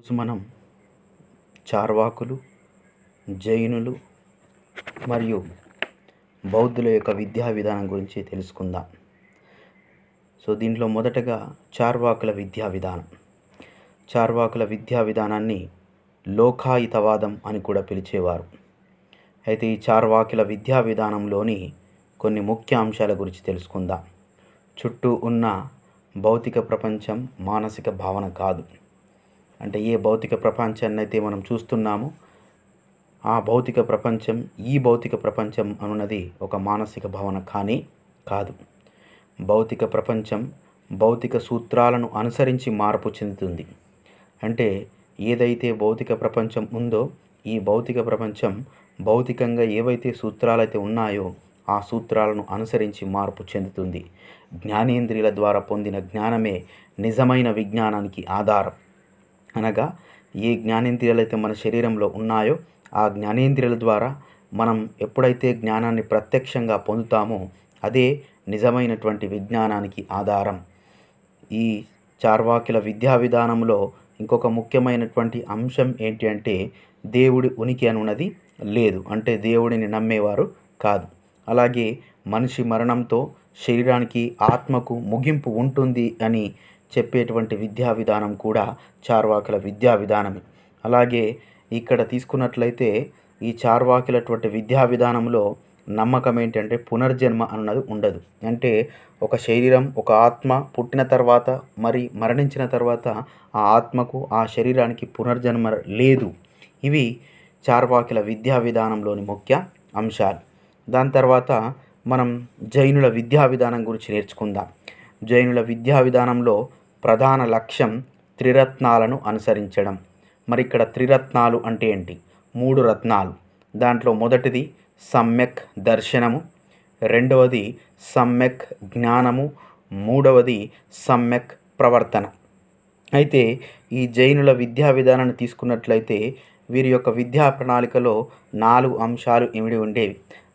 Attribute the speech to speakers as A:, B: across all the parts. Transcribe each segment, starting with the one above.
A: ఈరోజు మనం చార్వాకులు జైనులు మరియు బౌద్ధుల యొక్క విద్యా విధానం గురించి తెలుసుకుందాం సో దీంట్లో మొదటగా చార్వాకుల విద్యా విధానం చార్వాకుల విద్యా విధానాన్ని లోకాయుతవాదం అని కూడా పిలిచేవారు అయితే ఈ చార్వాకుల విద్యా విధానంలోని కొన్ని ముఖ్య అంశాల గురించి తెలుసుకుందాం చుట్టూ ఉన్న భౌతిక ప్రపంచం మానసిక భావన కాదు అంటే ఏ భౌతిక ప్రపంచాన్ని అయితే మనం చూస్తున్నామో ఆ భౌతిక ప్రపంచం ఈ భౌతిక ప్రపంచం అనున్నది ఒక మానసిక భావన కానీ కాదు భౌతిక ప్రపంచం భౌతిక సూత్రాలను అనుసరించి మార్పు చెందుతుంది అంటే ఏదైతే భౌతిక ప్రపంచం ఉందో ఈ భౌతిక ప్రపంచం భౌతికంగా ఏవైతే సూత్రాలైతే ఉన్నాయో ఆ సూత్రాలను అనుసరించి మార్పు చెందుతుంది జ్ఞానేంద్రియుల ద్వారా పొందిన జ్ఞానమే నిజమైన విజ్ఞానానికి ఆధారం అనగా ఏ జ్ఞానేంద్రియాలు అయితే మన శరీరంలో ఉన్నాయో ఆ జ్ఞానేంద్రియాల ద్వారా మనం ఎప్పుడైతే జ్ఞానాన్ని ప్రత్యక్షంగా పొందుతామో అదే నిజమైనటువంటి విజ్ఞానానికి ఆధారం ఈ చార్వాకుల విద్యా విధానంలో ఇంకొక ముఖ్యమైనటువంటి అంశం ఏంటి అంటే దేవుడి ఉనికి అనున్నది లేదు అంటే దేవుడిని నమ్మేవారు కాదు అలాగే మనిషి మరణంతో శరీరానికి ఆత్మకు ముగింపు ఉంటుంది అని చెప్పేటువంటి విద్యా విధానం కూడా చార్వాకుల విద్యా విధానమే అలాగే ఇక్కడ తీసుకున్నట్లయితే ఈ చార్వాకులటువంటి విద్యా విధానంలో నమ్మకం ఏంటంటే పునర్జన్మ అన్నది ఉండదు అంటే ఒక శరీరం ఒక ఆత్మ పుట్టిన తర్వాత మరి మరణించిన తర్వాత ఆ ఆత్మకు ఆ శరీరానికి పునర్జన్మ లేదు ఇవి చార్వాకుల విద్యా విధానంలోని ముఖ్య అంశాలు దాని తర్వాత మనం జైనుల విద్యా విధానం గురించి నేర్చుకుందాం జైనుల విద్యా విధానంలో ప్రధాన లక్ష్యం త్రిరత్నాలను అనుసరించడం మరి ఇక్కడ త్రిరత్నాలు అంటే ఏంటి మూడు రత్నాలు దాంట్లో మొదటిది సమ్యక్ దర్శనము రెండవది సమ్యక్ జ్ఞానము మూడవది సమ్యక్ ప్రవర్తన అయితే ఈ జైనుల విద్యా విధానాన్ని తీసుకున్నట్లయితే వీరి యొక్క విద్యా ప్రణాళికలో నాలుగు అంశాలు ఇమిడి ఉండేవి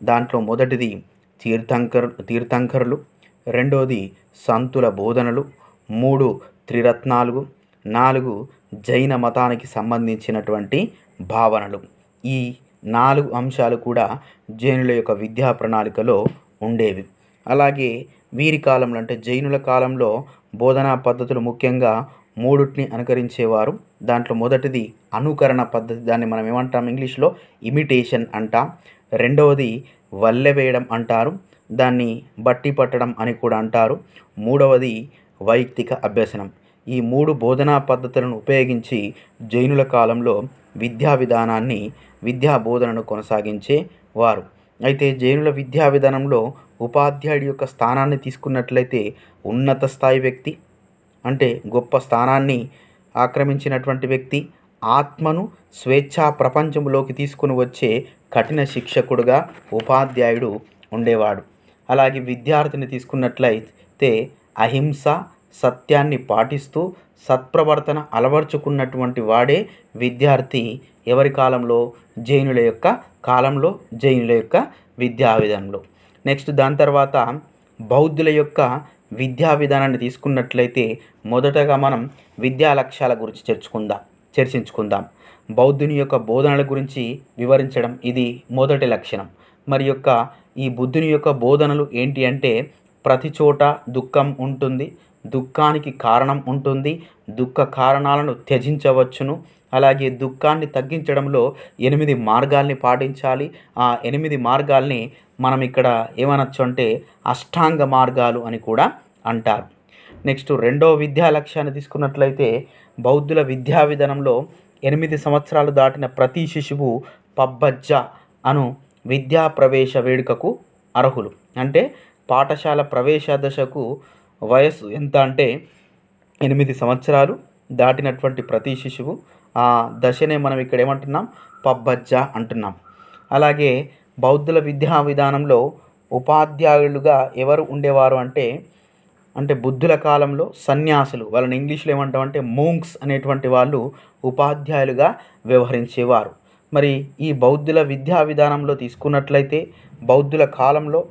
A: దాంట్లో మొదటిది తీర్థంకర్ తీర్థంకరులు రెండోది సంతుల బోధనలు మూడు త్రిరత్నాలు నాలుగు జైన మతానికి సంబంధించినటువంటి భావనలు ఈ నాలుగు అంశాలు కూడా జైనుల యొక్క విద్యా ప్రణాళికలో ఉండేవి అలాగే వీరి కాలంలో అంటే జైనుల కాలంలో బోధనా పద్ధతులు ముఖ్యంగా మూడుటిని అనుకరించేవారు దాంట్లో మొదటిది అనుకరణ పద్ధతి దాన్ని మనం ఏమంటాం ఇంగ్లీష్లో ఇమిటేషన్ అంటాం రెండవది వల్లె వేయడం అంటారు దాన్ని బట్టి పట్టడం అని కూడా అంటారు మూడవది వైయక్తిక అభ్యసనం ఈ మూడు బోధనా పద్ధతులను ఉపయోగించి జైనుల కాలంలో విద్యా విధానాన్ని విద్యా బోధనను కొనసాగించే వారు అయితే జైనుల విద్యా విధానంలో ఉపాధ్యాయుడి యొక్క స్థానాన్ని తీసుకున్నట్లయితే ఉన్నత స్థాయి వ్యక్తి అంటే గొప్ప స్థానాన్ని ఆక్రమించినటువంటి వ్యక్తి ఆత్మను స్వేచ్ఛా ప్రపంచంలోకి తీసుకుని వచ్చే కఠిన శిక్షకుడుగా ఉపాధ్యాయుడు ఉండేవాడు అలాగే విద్యార్థిని తీసుకున్నట్లయితే అహింస సత్యాన్ని పాటిస్తూ సత్ప్రవర్తన అలవర్చుకున్నటువంటి వాడే విద్యార్థి ఎవరి కాలంలో జైనుల యొక్క కాలంలో జైనుల యొక్క విద్యా విధానంలో నెక్స్ట్ దాని తర్వాత బౌద్ధుల యొక్క విద్యా విధానాన్ని తీసుకున్నట్లయితే మొదటగా మనం విద్యా లక్ష్యాల గురించి చర్చుకుందాం చర్చించుకుందాం బౌద్ధుని యొక్క బోధనల గురించి వివరించడం ఇది మొదటి లక్షణం మరి యొక్క ఈ బుద్ధుని యొక్క బోధనలు ఏంటి అంటే ప్రతి చోట దుఃఖం ఉంటుంది దుఃఖానికి కారణం ఉంటుంది దుఃఖ కారణాలను త్యజించవచ్చును అలాగే దుఃఖాన్ని తగ్గించడంలో ఎనిమిది మార్గాల్ని పాటించాలి ఆ ఎనిమిది మార్గాల్ని మనం ఇక్కడ ఏమనొచ్చు అంటే అష్టాంగ మార్గాలు అని కూడా అంటారు నెక్స్ట్ రెండో విద్యా లక్ష్యాన్ని తీసుకున్నట్లయితే బౌద్ధుల విద్యా విధానంలో ఎనిమిది సంవత్సరాలు దాటిన ప్రతి శిశువు పబ్బజ్జ అను విద్యా ప్రవేశ వేడుకకు అర్హులు అంటే పాఠశాల ప్రవేశ దశకు వయస్సు ఎంత అంటే ఎనిమిది సంవత్సరాలు దాటినటువంటి ప్రతి శిశువు ఆ దశనే మనం ఇక్కడ ఏమంటున్నాం పబ్బజ్జ అంటున్నాం అలాగే బౌద్ధుల విద్యా విధానంలో ఉపాధ్యాయులుగా ఎవరు ఉండేవారు అంటే అంటే బుద్ధుల కాలంలో సన్యాసులు వాళ్ళని ఇంగ్లీష్లో ఏమంటామంటే మూంగ్స్ అనేటువంటి వాళ్ళు ఉపాధ్యాయులుగా వ్యవహరించేవారు మరి ఈ బౌద్ధుల విద్యా విధానంలో తీసుకున్నట్లయితే బౌద్ధుల కాలంలో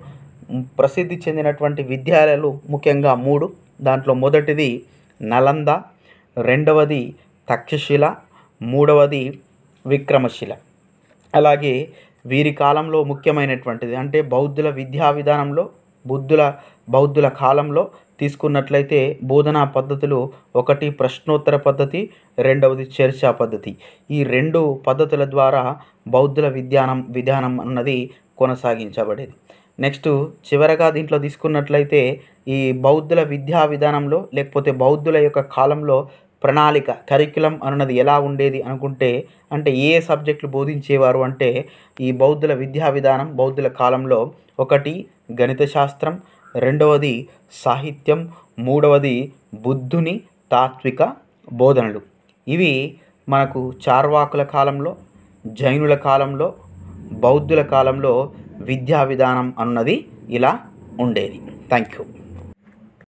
A: ప్రసిద్ధి చెందినటువంటి విద్యాలయాలు ముఖ్యంగా మూడు దాంట్లో మొదటిది నలంద రెండవది తక్షశిల మూడవది విక్రమశిల అలాగే వీరి కాలంలో ముఖ్యమైనటువంటిది అంటే బౌద్ధుల విద్యా విధానంలో బుద్ధుల బౌద్ధుల కాలంలో తీసుకున్నట్లయితే బోధనా పద్ధతులు ఒకటి ప్రశ్నోత్తర పద్ధతి రెండవది చర్చా పద్ధతి ఈ రెండు పద్ధతుల ద్వారా బౌద్ధుల విద్యానం విధానం అన్నది కొనసాగించబడేది నెక్స్ట్ చివరగా దీంట్లో తీసుకున్నట్లయితే ఈ బౌద్ధుల విద్యా విధానంలో లేకపోతే బౌద్ధుల యొక్క కాలంలో ప్రణాళిక కరిక్యులం అన్నది ఎలా ఉండేది అనుకుంటే అంటే ఏ సబ్జెక్టులు బోధించేవారు అంటే ఈ బౌద్ధుల విద్యా విధానం బౌద్ధుల కాలంలో ఒకటి గణిత శాస్త్రం రెండవది సాహిత్యం మూడవది బుద్ధుని తాత్విక బోధనలు ఇవి మనకు చార్వాకుల కాలంలో జైనుల కాలంలో బౌద్ధుల కాలంలో విద్యా విధానం అన్నది ఇలా ఉండేది థ్యాంక్ యూ